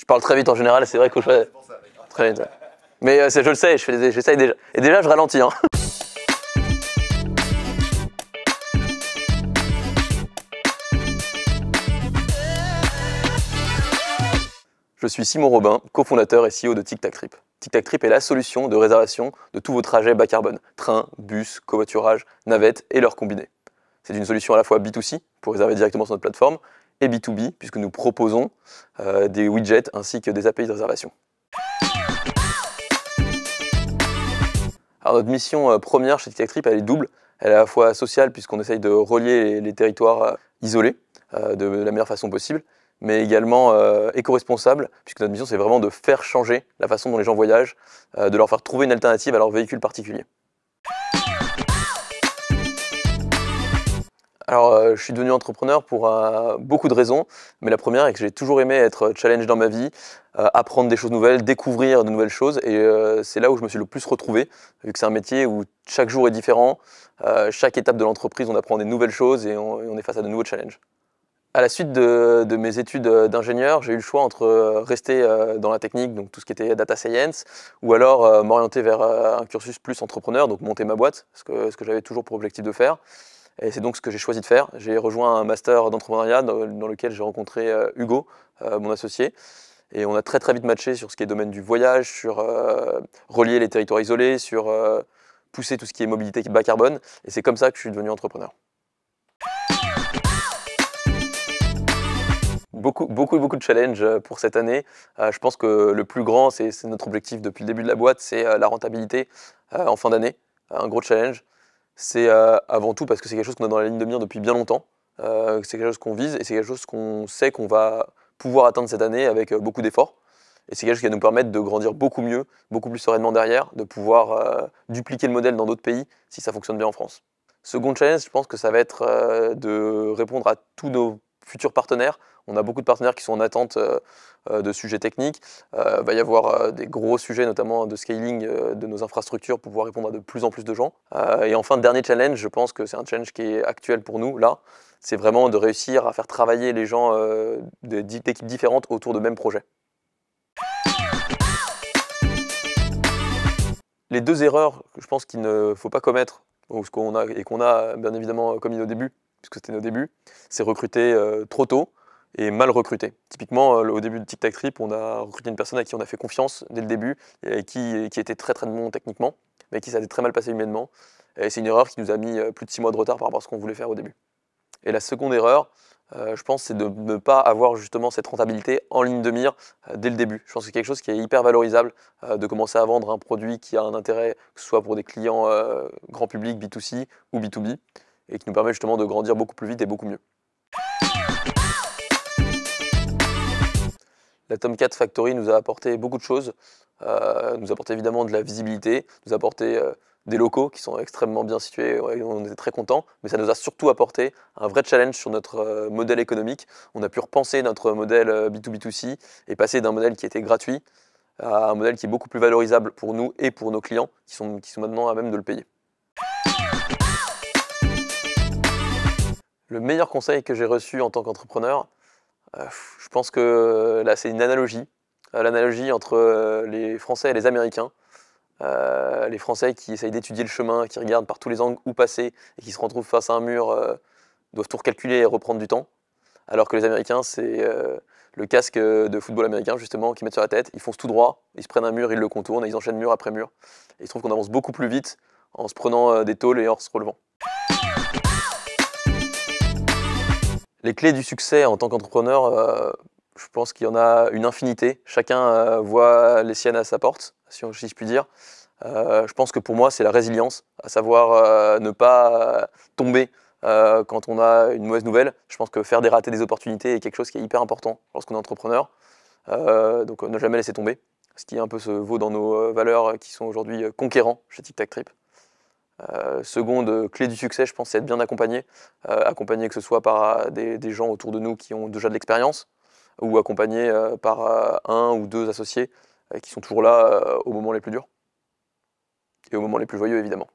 Je parle très vite en général, c'est vrai que je fais très vite. Mais euh, je le sais, je j'essaye déjà. Et déjà, je ralentis. Hein. Je suis Simon Robin, cofondateur et CEO de Tic Tac Trip. Tic Tac Trip est la solution de réservation de tous vos trajets bas carbone, train, bus, covoiturage, navette et leurs combinés. C'est une solution à la fois B2C pour réserver directement sur notre plateforme et B2B, puisque nous proposons euh, des widgets ainsi que des API de réservation. Alors notre mission euh, première chez trip elle est double. Elle est à la fois sociale, puisqu'on essaye de relier les, territoires euh, isolés de la meilleure façon possible, mais également éco-responsable, puisque notre mission, c'est vraiment de faire changer la façon dont les gens voyagent, de leur faire trouver une alternative à leur véhicule particulier. Alors, euh, je suis devenu entrepreneur pour euh, beaucoup de raisons, mais la première est que j'ai toujours aimé être challenge dans ma vie, euh, apprendre des choses nouvelles, découvrir de nouvelles choses, et c'est là où je me suis le plus retrouvé, vu que c'est un métier où chaque jour est différent, chaque étape de l'entreprise, on apprend des nouvelles choses et on, est face à de nouveaux challenges. À la suite de, mes études d'ingénieur, j'ai eu le choix entre rester dans la technique, donc tout ce qui était data science, ou alors m'orienter vers un cursus plus entrepreneur, donc monter ma boîte, que, ce que j'avais toujours pour objectif de faire. Et c'est donc ce que j'ai choisi de faire. J'ai rejoint un master d'entrepreneuriat dans, lequel j'ai rencontré euh, Hugo, euh, mon associé. Et on a très très vite matché sur ce qui est domaine du voyage, sur euh, relier les territoires isolés, sur pousser tout ce qui est mobilité bas carbone. Et c'est comme ça que je suis devenu entrepreneur. Beaucoup, beaucoup, beaucoup de challenges pour cette année. je pense que le plus grand, c'est notre objectif depuis le début de la boîte, c'est la rentabilité en fin d'année. Un gros challenge c'est euh, avant tout parce que c'est quelque chose qu'on a dans la ligne de mire depuis bien longtemps. Euh, c'est quelque chose qu'on vise et c'est quelque chose qu'on sait qu'on va pouvoir atteindre cette année avec euh, beaucoup d'efforts. Et c'est quelque chose qui va nous permettre de grandir beaucoup mieux, beaucoup plus sereinement derrière, de pouvoir dupliquer le modèle dans d'autres pays si ça fonctionne bien en France. Second challenge, je pense que ça va être de répondre à tous nos futurs partenaires on a beaucoup de partenaires qui sont en attente euh, euh, de sujets techniques. il euh, va y avoir des gros sujets, notamment de scaling de nos infrastructures pour pouvoir répondre à de plus en plus de gens. et enfin, dernier challenge, je pense que c'est un challenge qui est actuel pour nous, là, c'est vraiment de réussir à faire travailler les gens d'équipes différentes autour de mêmes projets. Les deux erreurs que je pense qu'il ne faut pas commettre, ou ce qu'on a et qu'on a bien évidemment commis au début, puisque c'était nos débuts, c'est recruter trop tôt et mal recruté. Typiquement, euh, au début de Tic Tac Trip, on a recruté une personne à qui on a fait confiance dès le début, et qui, était très très bon techniquement, mais qui s'était très mal passé humainement. Et c'est une erreur qui nous a mis euh, plus de six mois de retard par rapport à ce qu'on voulait faire au début. Et la seconde erreur, euh, je pense, c'est de ne pas avoir justement cette rentabilité en ligne de mire dès le début. Je pense que c'est quelque chose qui est hyper valorisable de commencer à vendre un produit qui a un intérêt, que ce soit pour des clients grand public, B2C ou B2B, et qui nous permet justement de grandir beaucoup plus vite et beaucoup mieux. La Tomcat Factory nous a apporté beaucoup de choses. Euh, nous a apporté évidemment de la visibilité, nous a apporté euh, des locaux qui sont extrêmement bien situés, on était très content, mais ça nous a surtout apporté un vrai challenge sur notre euh, modèle économique. On a pu repenser notre modèle B2B2C et passer d'un modèle qui était gratuit à un modèle qui est beaucoup plus valorisable pour nous et pour nos clients qui sont, qui sont maintenant à même de le payer. Le meilleur conseil que j'ai reçu en tant qu'entrepreneur, euh, je pense que euh, là, c'est une analogie. Euh, l'analogie entre les Français et les Américains. les Français qui essayent d'étudier le chemin, qui regardent par tous les angles où passer et qui se retrouvent face à un mur, doivent tout recalculer et reprendre du temps. Alors que les Américains, c'est le casque de football américain, justement, qu'ils mettent sur la tête. Ils foncent tout droit, ils se prennent un mur, ils le contournent et ils enchaînent mur après mur. Et il se trouve qu'on avance beaucoup plus vite en se prenant des tôles et en se relevant. Les clés du succès en tant qu'entrepreneur, euh, je pense qu'il y en a une infinité. Chacun euh, voit les siennes à sa porte, si, je puis dire. Euh, je pense que pour moi, c'est la résilience, à savoir ne pas tomber quand on a une mauvaise nouvelle. Je pense que faire des ratés des opportunités est quelque chose qui est hyper important lorsqu'on est entrepreneur. donc ne jamais laisser tomber, ce qui est un peu se vaut dans nos valeurs qui sont aujourd'hui conquérants chez Tic Tac Trip. Euh, seconde clé du succès, je pense, c'est être bien accompagné. Euh, accompagné que ce soit par euh, des, gens autour de nous qui ont déjà de l'expérience, ou accompagné par un ou deux associés qui sont toujours là au moment les plus durs et au moment les plus joyeux, évidemment.